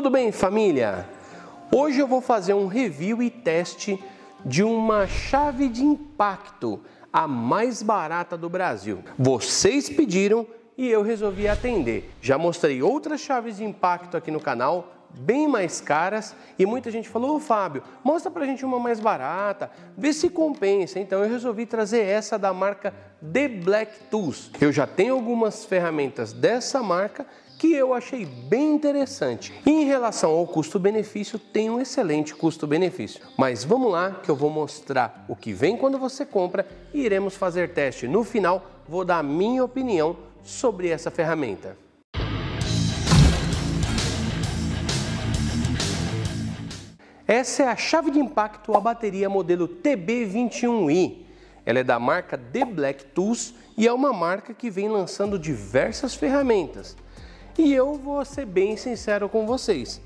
Tudo bem, família? Hoje eu vou fazer um review e teste de uma chave de impacto, a mais barata do Brasil. Vocês pediram e eu resolvi atender. Já mostrei outras chaves de impacto aqui no canal, bem mais caras, e muita gente falou: Ô Fábio, mostra pra gente uma mais barata, vê se compensa. Então eu resolvi trazer essa da marca The Black Tools. Eu já tenho algumas ferramentas dessa marca que eu achei bem interessante. Em relação ao custo-benefício, tem um excelente custo-benefício. Mas vamos lá que eu vou mostrar o que vem quando você compra e iremos fazer teste. No final, vou dar a minha opinião sobre essa ferramenta. Essa é a chave de impacto a bateria modelo TB21i. Ela é da marca The Black Tools e é uma marca que vem lançando diversas ferramentas. E eu vou ser bem sincero com vocês.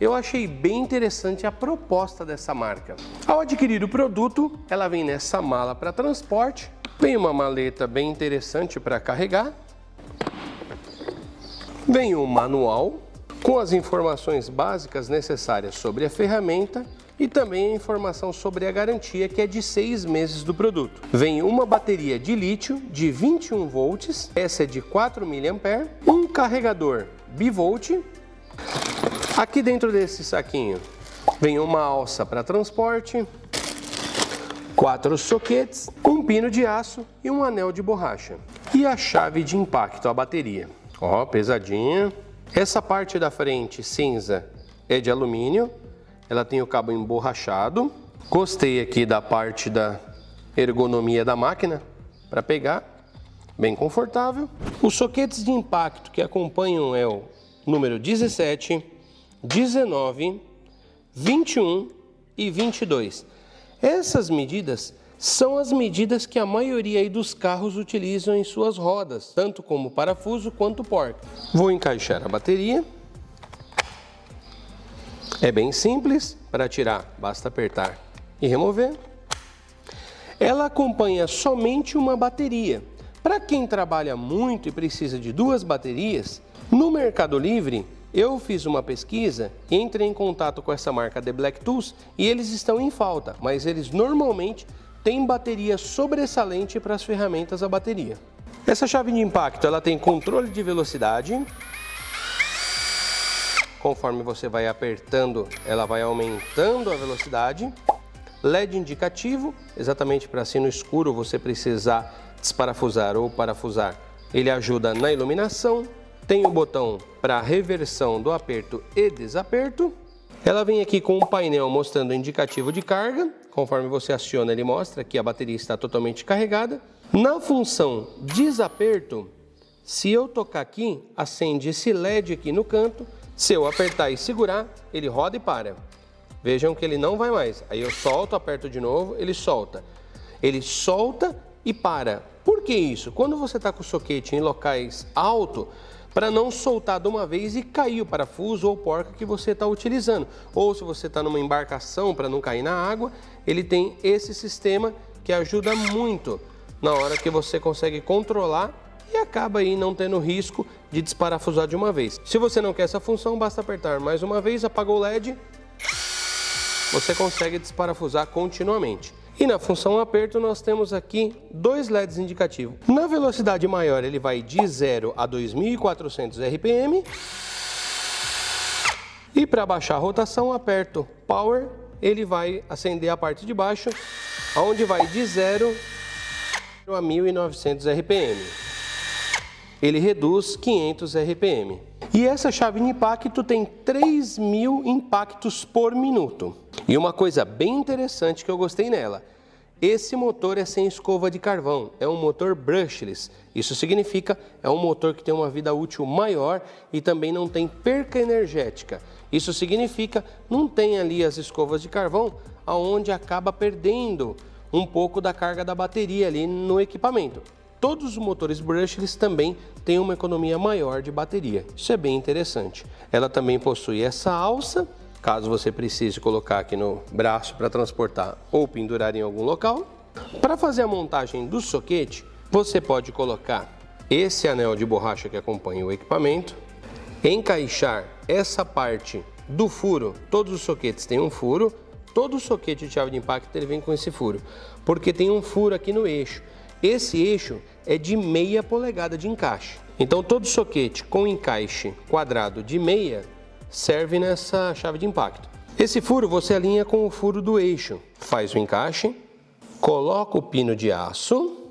Eu achei bem interessante a proposta dessa marca. Ao adquirir o produto, ela vem nessa mala para transporte, vem uma maleta bem interessante para carregar, vem um manual com as informações básicas necessárias sobre a ferramenta e também a informação sobre a garantia que é de 6 meses do produto. Vem uma bateria de lítio de 21 volts, essa é de 4 mA, um carregador bivolt. Aqui dentro desse saquinho vem uma alça para transporte, quatro soquetes, um pino de aço e um anel de borracha. E a chave de impacto, a bateria. Ó, pesadinha. Essa parte da frente cinza é de alumínio ela tem o cabo emborrachado. Gostei aqui da parte da ergonomia da máquina para pegar, bem confortável. Os soquetes de impacto que acompanham é o número 17, 19, 21 e 22. Essas medidas são as medidas que a maioria dos carros utilizam em suas rodas, tanto como parafuso quanto porta. Vou encaixar a bateria. É bem simples para tirar, basta apertar e remover. Ela acompanha somente uma bateria. Para quem trabalha muito e precisa de duas baterias, no Mercado Livre eu fiz uma pesquisa e entrei em contato com essa marca The Black Tools e eles estão em falta, mas eles normalmente têm bateria sobressalente para as ferramentas a bateria. Essa chave de impacto ela tem controle de velocidade, Conforme você vai apertando, ela vai aumentando a velocidade. LED indicativo, exatamente para se no escuro você precisar desparafusar ou parafusar, ele ajuda na iluminação. Tem o botão para reversão do aperto e desaperto. Ela vem aqui com um painel mostrando o indicativo de carga. Conforme você aciona, ele mostra que a bateria está totalmente carregada. Na função desaperto, se eu tocar aqui, acende esse LED aqui no canto se eu apertar e segurar, ele roda e para. Vejam que ele não vai mais. Aí eu solto, aperto de novo, ele solta. Ele solta e para. Por que isso? Quando você está com o soquete em locais alto, para não soltar de uma vez e cair o parafuso ou porca que você está utilizando. Ou se você está numa embarcação para não cair na água, ele tem esse sistema que ajuda muito na hora que você consegue controlar e acaba aí não tendo risco de desparafusar de uma vez. Se você não quer essa função, basta apertar mais uma vez, apagou o LED, você consegue desparafusar continuamente. E na função aperto nós temos aqui dois LEDs indicativos. Na velocidade maior ele vai de 0 a 2400 RPM. E para baixar a rotação aperto Power, ele vai acender a parte de baixo, onde vai de 0 a 1900 RPM ele reduz 500 RPM. E essa chave de impacto tem 3.000 impactos por minuto. E uma coisa bem interessante que eu gostei nela, esse motor é sem escova de carvão, é um motor brushless. Isso significa é um motor que tem uma vida útil maior e também não tem perca energética. Isso significa não tem ali as escovas de carvão aonde acaba perdendo um pouco da carga da bateria ali no equipamento todos os motores brush também têm uma economia maior de bateria. Isso é bem interessante. Ela também possui essa alça, caso você precise colocar aqui no braço para transportar ou pendurar em algum local. Para fazer a montagem do soquete, você pode colocar esse anel de borracha que acompanha o equipamento, encaixar essa parte do furo, todos os soquetes têm um furo, todo soquete de chave de impacto ele vem com esse furo, porque tem um furo aqui no eixo. Esse eixo é de meia polegada de encaixe. Então todo soquete com encaixe quadrado de meia serve nessa chave de impacto. Esse furo você alinha com o furo do eixo, faz o encaixe, coloca o pino de aço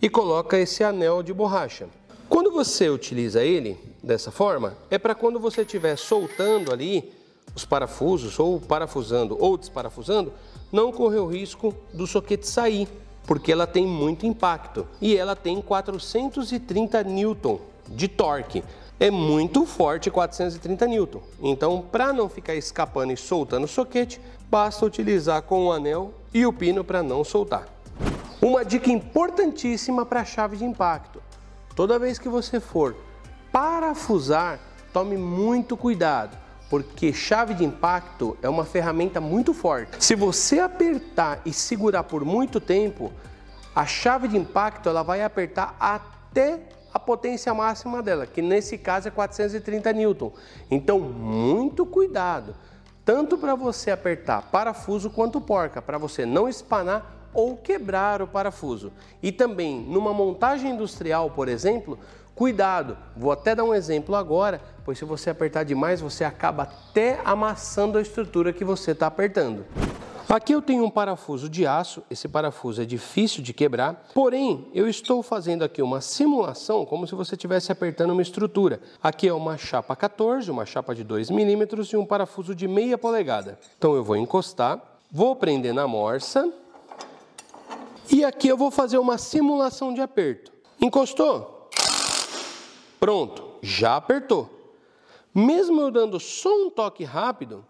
e coloca esse anel de borracha. Quando você utiliza ele dessa forma, é para quando você estiver soltando ali os parafusos ou parafusando ou desparafusando, não correr o risco do soquete sair porque ela tem muito impacto e ela tem 430 newton de torque. É muito forte 430 newton. Então, para não ficar escapando e soltando o soquete, basta utilizar com o anel e o pino para não soltar. Uma dica importantíssima para a chave de impacto. Toda vez que você for parafusar, tome muito cuidado porque chave de impacto é uma ferramenta muito forte. Se você apertar e segurar por muito tempo, a chave de impacto ela vai apertar até a potência máxima dela, que nesse caso é 430 newton. Então, muito cuidado, tanto para você apertar parafuso quanto porca, para você não espanar ou quebrar o parafuso. E também, numa montagem industrial, por exemplo, Cuidado, vou até dar um exemplo agora, pois se você apertar demais, você acaba até amassando a estrutura que você está apertando. Aqui eu tenho um parafuso de aço, esse parafuso é difícil de quebrar, porém eu estou fazendo aqui uma simulação como se você estivesse apertando uma estrutura. Aqui é uma chapa 14, uma chapa de 2 milímetros e um parafuso de meia polegada. Então eu vou encostar, vou prender na morsa e aqui eu vou fazer uma simulação de aperto. Encostou? Pronto, já apertou. Mesmo eu dando só um toque rápido,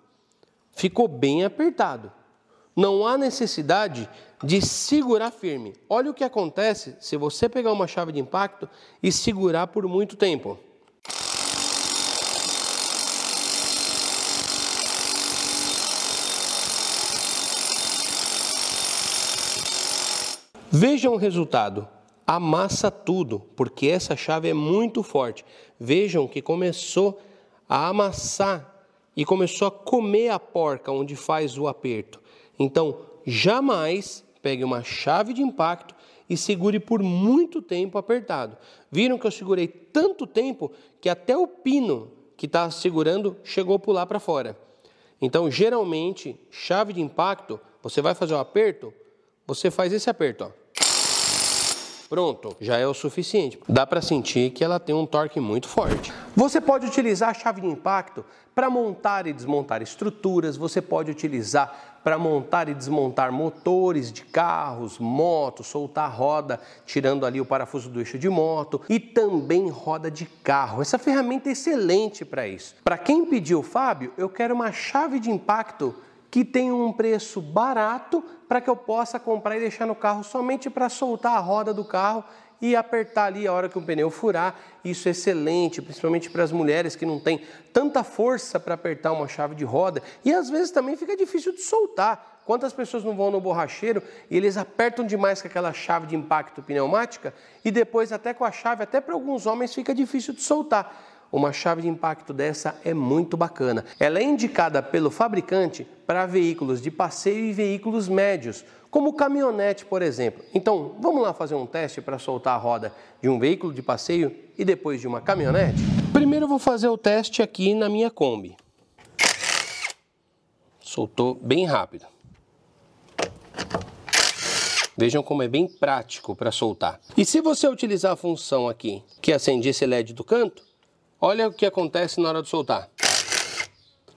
ficou bem apertado. Não há necessidade de segurar firme. Olha o que acontece se você pegar uma chave de impacto e segurar por muito tempo. Veja o resultado amassa tudo, porque essa chave é muito forte. Vejam que começou a amassar e começou a comer a porca onde faz o aperto. Então, jamais pegue uma chave de impacto e segure por muito tempo apertado. Viram que eu segurei tanto tempo que até o pino que está segurando chegou a pular para fora. Então, geralmente, chave de impacto, você vai fazer o um aperto, você faz esse aperto, ó. Pronto, já é o suficiente. Dá para sentir que ela tem um torque muito forte. Você pode utilizar a chave de impacto para montar e desmontar estruturas, você pode utilizar para montar e desmontar motores de carros, motos, soltar roda, tirando ali o parafuso do eixo de moto e também roda de carro. Essa ferramenta é excelente para isso. Para quem pediu, Fábio, eu quero uma chave de impacto que tem um preço barato para que eu possa comprar e deixar no carro somente para soltar a roda do carro e apertar ali a hora que o pneu furar. Isso é excelente, principalmente para as mulheres que não têm tanta força para apertar uma chave de roda e às vezes também fica difícil de soltar. Quantas pessoas não vão no borracheiro e eles apertam demais com aquela chave de impacto pneumática e depois até com a chave, até para alguns homens fica difícil de soltar. Uma chave de impacto dessa é muito bacana. Ela é indicada pelo fabricante para veículos de passeio e veículos médios, como caminhonete, por exemplo. Então, vamos lá fazer um teste para soltar a roda de um veículo de passeio e depois de uma caminhonete? Primeiro eu vou fazer o teste aqui na minha Kombi. Soltou bem rápido. Vejam como é bem prático para soltar. E se você utilizar a função aqui que acende esse LED do canto, Olha o que acontece na hora de soltar.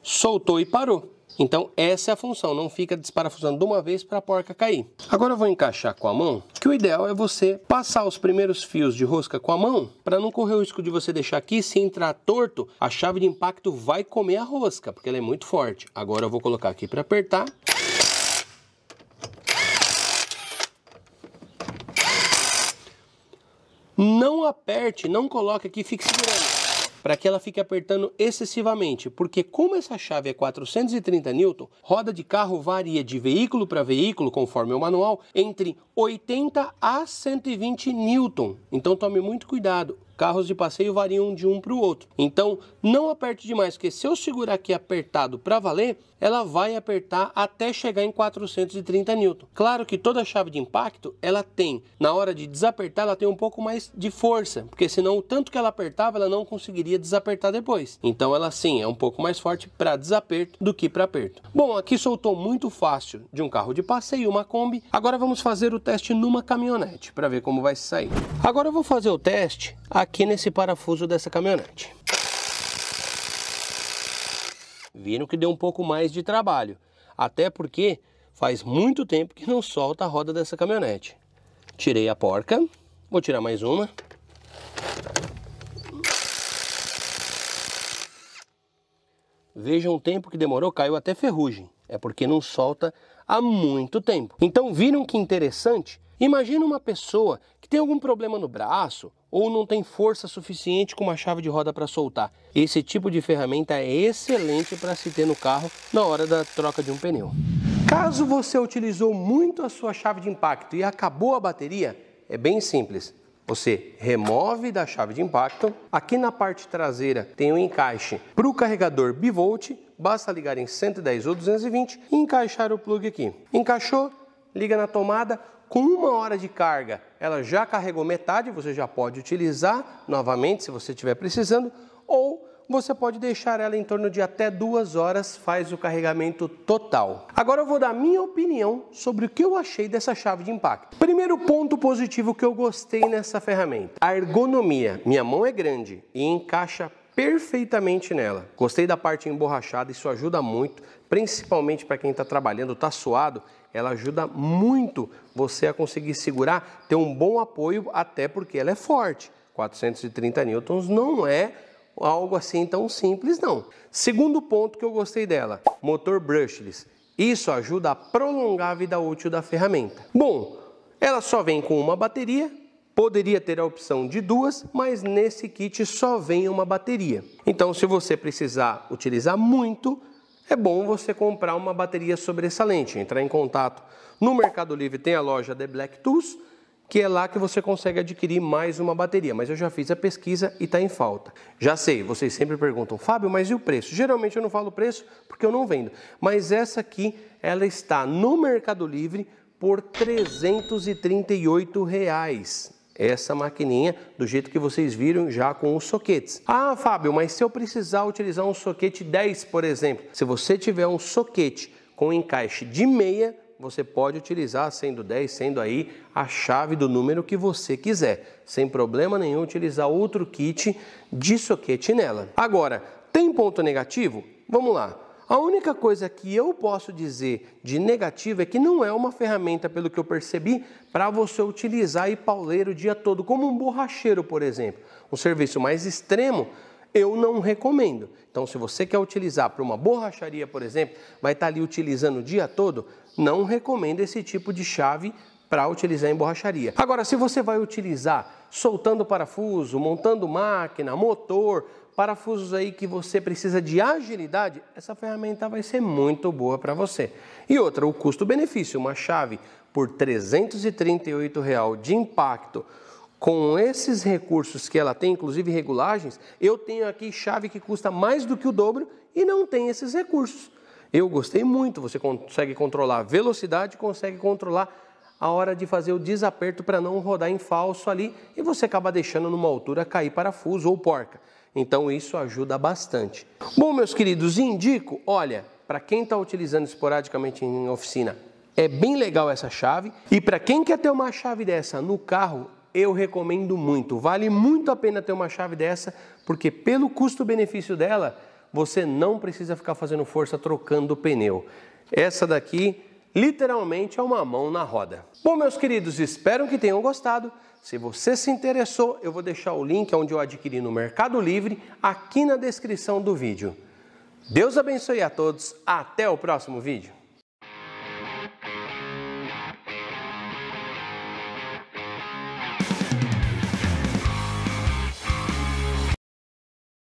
Soltou e parou. Então essa é a função, não fica desparafusando de uma vez para a porca cair. Agora eu vou encaixar com a mão, que o ideal é você passar os primeiros fios de rosca com a mão, para não correr o risco de você deixar aqui, se entrar torto, a chave de impacto vai comer a rosca, porque ela é muito forte. Agora eu vou colocar aqui para apertar. Não aperte, não coloque aqui, fique segurando para que ela fique apertando excessivamente, porque como essa chave é 430 N, roda de carro varia de veículo para veículo, conforme o manual, entre 80 a 120 N. Então tome muito cuidado. Carros de passeio variam de um para o outro. Então, não aperte demais, porque se eu segurar aqui apertado para valer, ela vai apertar até chegar em 430 N. Claro que toda chave de impacto, ela tem, na hora de desapertar, ela tem um pouco mais de força, porque senão o tanto que ela apertava, ela não conseguiria desapertar depois. Então, ela sim, é um pouco mais forte para desaperto do que para aperto. Bom, aqui soltou muito fácil de um carro de passeio, uma Kombi. Agora vamos fazer o teste numa caminhonete, para ver como vai sair. Agora eu vou fazer o teste aqui nesse parafuso dessa caminhonete. Viram que deu um pouco mais de trabalho, até porque faz muito tempo que não solta a roda dessa caminhonete. Tirei a porca, vou tirar mais uma. Vejam o tempo que demorou, caiu até ferrugem. É porque não solta há muito tempo. Então viram que interessante? Imagina uma pessoa que tem algum problema no braço ou não tem força suficiente com uma chave de roda para soltar. Esse tipo de ferramenta é excelente para se ter no carro na hora da troca de um pneu. Caso você utilizou muito a sua chave de impacto e acabou a bateria, é bem simples. Você remove da chave de impacto. Aqui na parte traseira tem um encaixe para o carregador bivolt. Basta ligar em 110 ou 220 e encaixar o plug aqui. Encaixou, liga na tomada, com uma hora de carga, ela já carregou metade, você já pode utilizar novamente se você estiver precisando, ou você pode deixar ela em torno de até duas horas, faz o carregamento total. Agora eu vou dar minha opinião sobre o que eu achei dessa chave de impacto. Primeiro ponto positivo que eu gostei nessa ferramenta, a ergonomia. Minha mão é grande e encaixa perfeitamente nela. Gostei da parte emborrachada, isso ajuda muito, principalmente para quem está trabalhando, está suado, ela ajuda muito você a conseguir segurar, ter um bom apoio, até porque ela é forte. 430 newtons não é algo assim tão simples não. Segundo ponto que eu gostei dela, motor brushless. Isso ajuda a prolongar a vida útil da ferramenta. Bom, ela só vem com uma bateria, poderia ter a opção de duas, mas nesse kit só vem uma bateria. Então se você precisar utilizar muito, é bom você comprar uma bateria sobressalente, entrar em contato. No Mercado Livre tem a loja The Black Tools, que é lá que você consegue adquirir mais uma bateria, mas eu já fiz a pesquisa e está em falta. Já sei, vocês sempre perguntam, Fábio, mas e o preço? Geralmente eu não falo o preço porque eu não vendo, mas essa aqui, ela está no Mercado Livre por R$ 338 reais essa maquininha do jeito que vocês viram já com os soquetes. Ah, Fábio, mas se eu precisar utilizar um soquete 10, por exemplo, se você tiver um soquete com encaixe de meia, você pode utilizar sendo 10, sendo aí a chave do número que você quiser, sem problema nenhum utilizar outro kit de soquete nela. Agora, tem ponto negativo? Vamos lá. A única coisa que eu posso dizer de negativo é que não é uma ferramenta, pelo que eu percebi, para você utilizar e pauleiro o dia todo, como um borracheiro, por exemplo. Um serviço mais extremo, eu não recomendo. Então, se você quer utilizar para uma borracharia, por exemplo, vai estar tá ali utilizando o dia todo, não recomendo esse tipo de chave para utilizar em borracharia. Agora, se você vai utilizar soltando parafuso, montando máquina, motor, parafusos aí que você precisa de agilidade, essa ferramenta vai ser muito boa para você. E outra, o custo-benefício, uma chave por R$ 338 de impacto. Com esses recursos que ela tem, inclusive regulagens, eu tenho aqui chave que custa mais do que o dobro e não tem esses recursos. Eu gostei muito, você consegue controlar a velocidade, consegue controlar a hora de fazer o desaperto para não rodar em falso ali e você acaba deixando numa altura cair parafuso ou porca. Então isso ajuda bastante. Bom, meus queridos, indico, olha, para quem está utilizando esporadicamente em oficina, é bem legal essa chave. E para quem quer ter uma chave dessa no carro, eu recomendo muito. Vale muito a pena ter uma chave dessa, porque pelo custo-benefício dela, você não precisa ficar fazendo força trocando o pneu. Essa daqui Literalmente é uma mão na roda. Bom, meus queridos, espero que tenham gostado. Se você se interessou, eu vou deixar o link onde eu adquiri no Mercado Livre aqui na descrição do vídeo. Deus abençoe a todos. Até o próximo vídeo.